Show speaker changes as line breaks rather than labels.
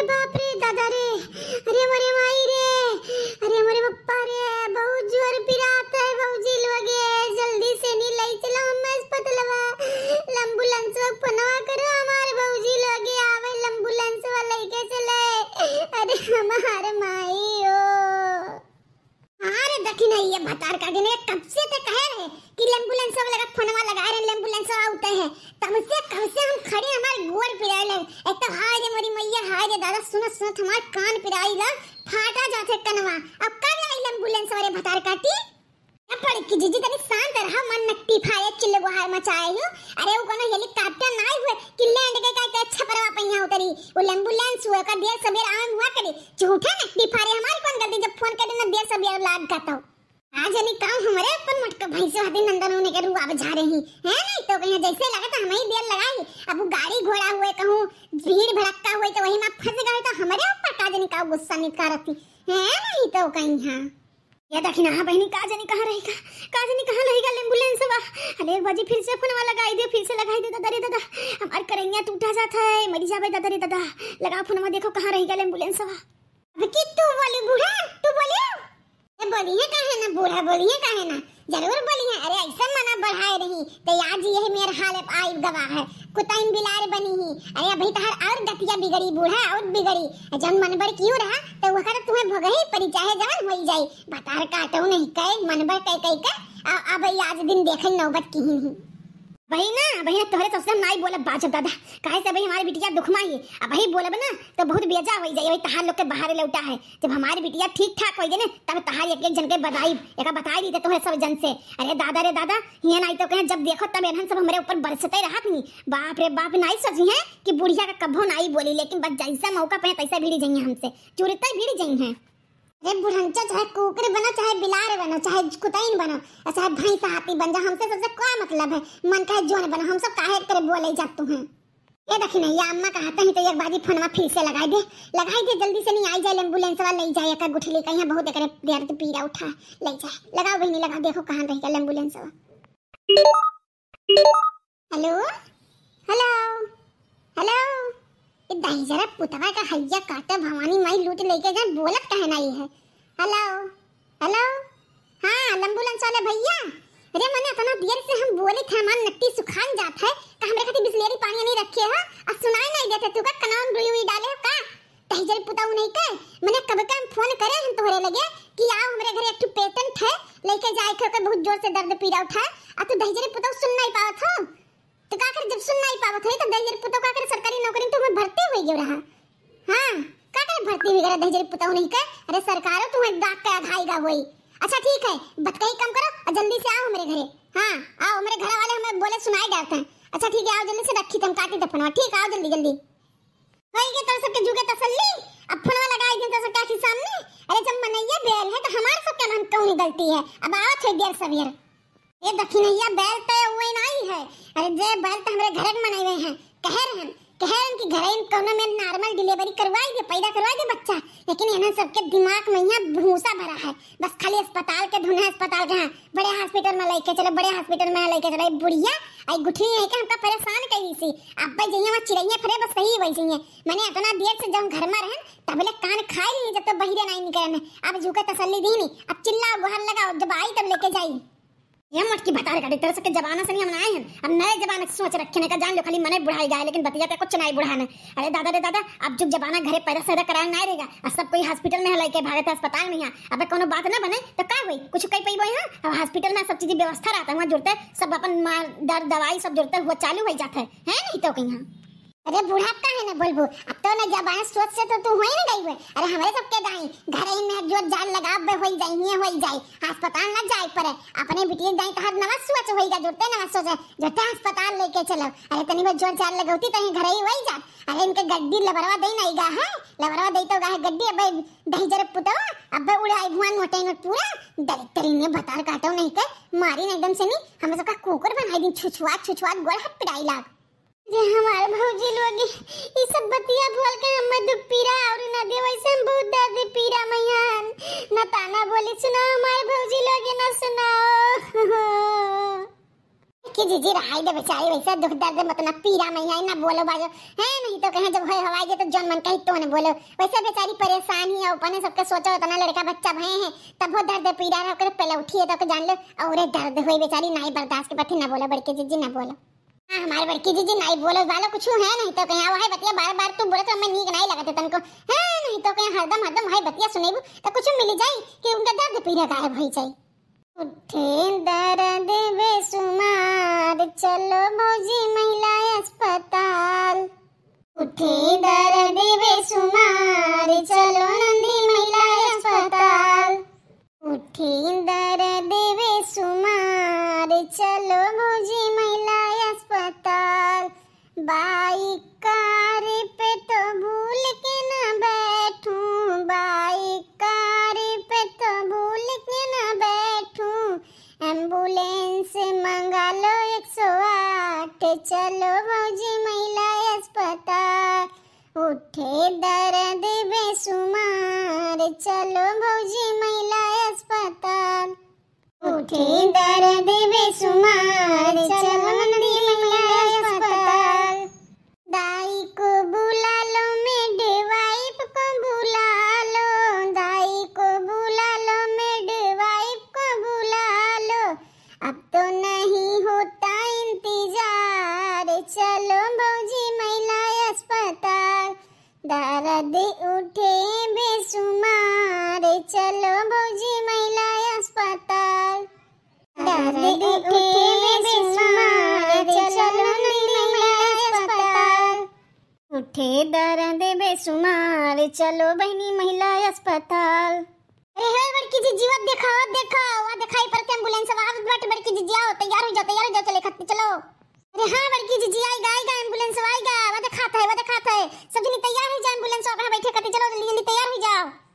अरे बाप रे दादा रे अरे मोरे माई रे अरे मोरे पप्पा रे बहुत जोर पिरात है बहुजी लगे जल्दी से नी लई चलो हम अस्पतालवा एम्बुलेंस वक पनवा करो हमार बहुजी लगे आवे एम्बुलेंस वा लेके चले अरे हमार माई ओ अरे दखिन ये बतार का गिने कब तब से कब से हम खड़े हमार गोर पिराई लग एक तो हाय रे मरी मैया हाय रे दादा सुना सुना हमार कान पिराई लग फाटा जाते कनवा अब कब आई एम्बुलेंस वाले भतार काटी न पड़ की जीजी तनी शांत रह मन नक्की फाये चिल्ले गुहार मचाए हो अरे वो कोनो हेलीकॉप्टर ना हुए कि लैंड के का अच्छा परवा पइया उतरी वो एम्बुलेंस हुए का देर सबेर आम हुआ करे झूठा नक्की फारे हमारी कौन गलती जब फोन करे ना देर सबेर लाग गाता आज अली काम हमारे अपन मटका भाई से हाथी नंदन होने के रूप आप जा रही हैं रही है जैसे लगा था हमें देर लगाई अब वो गाड़ी घोड़ा हुए कहूँ भीड़ भड़कता हुए तो वही मैं फंस गए तो हमारे ऊपर का जनी का गुस्सा निकारती है नहीं तो कहीं हां ये देखिन ना बहनी का जानी कहाँ रहेगा का जानी कहाँ रहेगा एम्बुलेंस वाह अरे एक बाजी फिर से फोन वाला लगाई दे फिर से लगाई दे दादा रे दादा हमार करैया टूटा जाता है मरी जावे दादा रे दादा लगा फोन फोनवा देखो कहाँ रहेगा एम्बुलेंस वाह अब की तू बोली बुढ़ा तू बोली ये बोली है कहाँ बुरा बोलिए काहे ना जरूर बोलिए अरे ऐसा मना बढ़ाए रही तो आज ये मेरा हालत आई गवाह है कुत्ता इन बिलार बनी ही अरे अभी तो हर और गतिया बिगड़ी बूढ़ा और बिगड़ी जब मन भर क्यों रहा तो वहर तुम्हें ही पड़ी चाहे हो जाए बता रहा काटो नहीं कहे भर कह कह के अब आज दिन देखन नौबत की ही वही ना भैया तोहरे सबसे ना ही बोला बाजब दादा काहे से भाई हमारी बिटिया दुखमा ही अब वही बोलब ना तो बहुत बेजा हो जाए भाई तहार लोग के बाहर लौटा है जब हमारी बिटिया ठीक ठाक हो जाए तब तहार एक एक जन के बधाई एक बताई दी तोहरे सब जन से अरे दादा रे दादा ये ना तो कहे जब देखो तब एहन सब हमारे ऊपर बरसते रहा नहीं बाप रे बाप नहीं सोची है कि बुढ़िया का कभो नहीं बोली लेकिन बस जैसा मौका पे तैसा भीड़ जाइए हमसे चुरते भिड़ जाइए है अरे बुढ़ंचा चाहे कुकर बना चाहे बिलार बना चाहे कुतैन बना और चाहे भाई हाथी बन जा हमसे सबसे क्या मतलब है मन का जोन बना हम सब काहे करे बोले जात तू है ये देखिए ये अम्मा कहते हैं तो एक बाजी फनवा फिर से लगाई दे लगाई दे जल्दी से नहीं आई जाए एम्बुलेंस वाला ले जाए का गुठली कहीं बहुत एक देर तो पीड़ा उठा ले जाए लगाओ नहीं लगा देखो कहाँ रही एम्बुलेंस वाला हेलो ए दाई जरा पुतवा का हैया काटे भवानी माई लूट लेके जा बोलत कहना ही है हेलो हेलो हाँ एम्बुलेंस वाले भैया अरे मैंने अपना देर से हम बोले थे मान नट्टी सुखान जात है का तो हमरे खाती बिस्लेरी पानी नहीं रखे है और सुनाई नहीं देते तू का कनाम रुई हुई डाले का तही जरी पुताऊ नहीं के मैंने कब का फोन करे हम तोहरे लगे कि आओ हमरे घर एक पेटेंट है लेके जाए के बहुत जोर से दर्द पीड़ा उठा और तू दही जरी पुताऊ सुन नहीं पावत हो तो का कर जब सुन नहीं पावत है तो दहेज पुतो का कर सरकारी नौकरी में तुम्हें तो भर्ती हुई गयो रहा हां का कर भर्ती हुई गरा दहेज पुतो नहीं का अरे सरकारो एक गाक का घाई गा होई अच्छा ठीक है बतकई कम करो और जल्दी से आओ मेरे घरे हां आओ मेरे घर वाले हमें बोले सुनाई डालते हैं अच्छा ठीक है आओ जल्दी से रखी तुम काटी दफनवा ठीक आओ जल्दी जल्दी भाई के तो सबके जुगे तसल्ली अब फोनवा लगाई दिन तो सबका के सामने अरे जब मनैया बैल है तो हमार सब का मन कौन गलती है अब आओ छे देर सवेर ये दखिनैया बैल तो है अरे जे बैल तो हमरे घर में बनाए हैं कह रहे हैं कह रहे कि घर में कोनो में नॉर्मल डिलीवरी करवाई दे पैदा करवाई दे बच्चा लेकिन इन्हें सबके दिमाग में यहाँ भूसा भरा है बस खाली अस्पताल के ढूंढे अस्पताल के हैं हाँ, बड़े हॉस्पिटल में लेके चले बड़े हॉस्पिटल में लेके चले बुढ़िया आई गुठली है कि हमका परेशान कर दी सी अब भाई जइया वहाँ चिड़ैया फरे बस सही वही ही मैंने इतना देर से जब घर में रहन तबले कान खाई ली जब तक तो बहिरे नहीं निकले अब झूका तसल्ली दी नहीं अब चिल्लाओ गुहार लगाओ जब आई तब लेके जाई ये मटकी बता रहे तेरे सके जमाना से नहीं हम आए हैं अब नए जमाने से सोच रखे का जान लो खाली मने बुढ़ाई जाए लेकिन बतिया का कुछ नहीं बुढ़ाना अरे दादा रे दादा अब जो जमाना घरे पैदा सैदा कराए ना रहेगा अब सब कोई हॉस्पिटल में लेके भागत अस्पताल में यहाँ अब कोनो बात ना बने तो का हुई कुछ कई पई हुई अब हॉस्पिटल में सब चीज व्यवस्था रहता है वहाँ जुड़ते सब अपन मार दर्द दवाई सब जुड़ते हुआ चालू हो जाता है नहीं तो कहीं अरे बुढ़ापा है ना बोलबू अब तो ना जब आए सोच से तो तू हुई नहीं गई अरे हमारे सबके दाई घर ही में जो जाल लगाव बे होई जाई ही होई जाई अस्पताल ना जाई पर अपने बिटिया दाई तहत तो नवा सोच होई जा जुड़ते नवा सोच जुड़ते अस्पताल लेके चलो अरे तनी में जो जाल लगावती तनी घर ही होई जा अरे इनके गड्डी लबरवा देई नहीं गा है हाँ? लबरवा देई तो गा है गड्डी अबे दही जरे पुतवा अबे उड़ाई भुवन मोटे में पूरा डायरेक्टरी ने बतार काटो नहीं के तो मारी एकदम से नहीं हमें सबका कुकर बनाई दिन छुछुआ छुछुआ गोल हट पिटाई लाग जे हमारे भौजी लोग ई सब बतिया बोल के हम दुख पीरा और ना दे वैसे हम बहुत दर्द पीरा मैयान ना ताना बोली सुना हमारे भौजी लोग ना सुनाओ कि जीजी रहाई दे बेचारे वैसे दुख दर्द मत ना पीरा मैया ना बोलो बाजो है नहीं तो कहे जब होए हवाई के तो जन मन कही तो ने बोलो वैसे बेचारी परेशान ही है ऊपर ने सबके सोचो उतना लड़का बच्चा भए है तब वो दर्द पीरा रहो कर पहले उठिए तो जान लो और दर्द हुई बेचारी नाई बर्दाश्त के पथे ना बोलो बड़के जीजी ना बोलो हाँ, हमारे बड़की जीजी नाई बोलो वाले कुछ है नहीं तो कहीं है बतिया बार बार तू बोले तो हमें नीक नहीं लगते तनको है नहीं तो कहीं हरदम हरदम है बतिया सुनेब तो कुछ मिल जाए कि उनका दर्द पीने है भाई जाई उठे दर्द बेसुमार चलो भौजी महिला अस्पताल उठे दर्द बेसुमार Bye. कद उठे बेसुमार चलो भौजी महिला अस्पताल कद उठे बेसुमार चलो महिला अस्पताल उठे दर्द बेसुमार चलो बहनी महिला अस्पताल अरे बड़की जी जीवत दिखाओ दिखाओ दिखाई पड़ते एम्बुलेंस वाह बट बड़की जी आओ तैयार हो जाओ तैयार हो जाओ चले खत हां बड़की जी जी आई गाय का एम्बुलेंस आएगा वो तो खाता है वो तो खाता है सब जनी तैयार है जा एम्बुलेंस आवे बैठे करते चलो जल्दी जल्दी तैयार हो जाओ